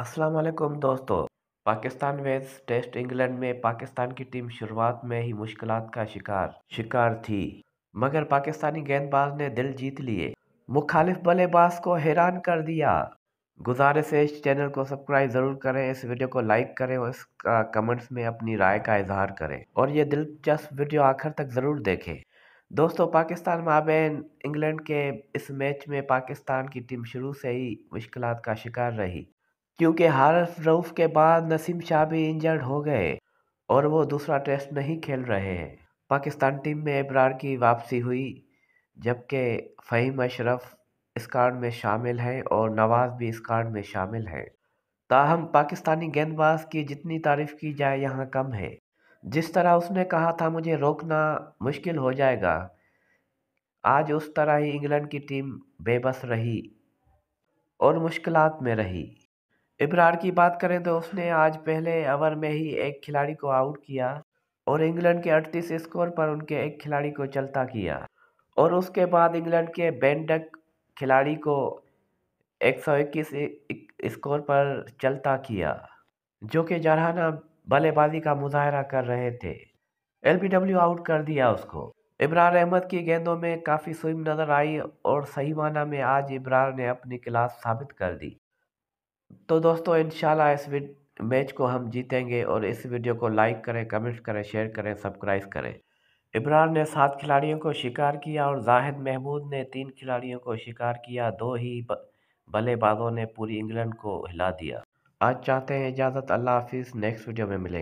अस्सलाम वालेकुम दोस्तों पाकिस्तान वेज टेस्ट इंग्लैंड में पाकिस्तान की टीम शुरुआत में ही मुश्किल का शिकार शिकार थी मगर पाकिस्तानी गेंदबाज ने दिल जीत लिए मुखालिफ बल्लेबाज को हैरान कर दिया गुजारिश है इस चैनल को सब्सक्राइब ज़रूर करें इस वीडियो को लाइक करें और इसका कमेंट्स में अपनी राय का इजहार करें और ये दिलचस्प वीडियो आखिर तक ज़रूर देखें दोस्तों पाकिस्तान माबेन इंग्लैंड के इस मैच में पाकिस्तान की टीम शुरू से ही मुश्किल का शिकार रही क्योंकि हारफ रऊफ के बाद नसीम शाह भी इंजर्ड हो गए और वो दूसरा टेस्ट नहीं खेल रहे हैं पाकिस्तान टीम में इब्रार की वापसी हुई जबकि फ़हीम अशरफ इस कार्ड में शामिल हैं और नवाज़ भी इस कार्ड में शामिल हैं ताहम पाकिस्तानी गेंदबाज की जितनी तारीफ़ की जाए यहाँ कम है जिस तरह उसने कहा था मुझे रोकना मुश्किल हो जाएगा आज उस तरह ही इंग्लैंड की टीम बेबस रही और मुश्किलात में रही इमरान की बात करें तो उसने आज पहले ओवर में ही एक खिलाड़ी को आउट किया और इंग्लैंड के 38 स्कोर पर उनके एक खिलाड़ी को चलता किया और उसके बाद इंग्लैंड के बेंडक खिलाड़ी को 121 स्कोर पर चलता किया जो कि जरहाना बल्लेबाजी का मुजाहरा कर रहे थे डब्ल्यू आउट कर दिया उसको इमरान अहमद की गेंदों में काफ़ी स्विम नज़र आई और सही माना में आज इमरान ने अपनी क्लास साबित कर दी तो दोस्तों इन इस मैच को हम जीतेंगे और इस वीडियो को लाइक करें कमेंट करें शेयर करें सब्सक्राइब करें इमरान ने सात खिलाड़ियों को शिकार किया और जाहिद महमूद ने तीन खिलाड़ियों को शिकार किया दो ही बल्लेबाजों ने पूरी इंग्लैंड को हिला दिया आज चाहते हैं इजाज़त अल्लाह हाफिज़ नेक्स्ट वीडियो में मिलेंगे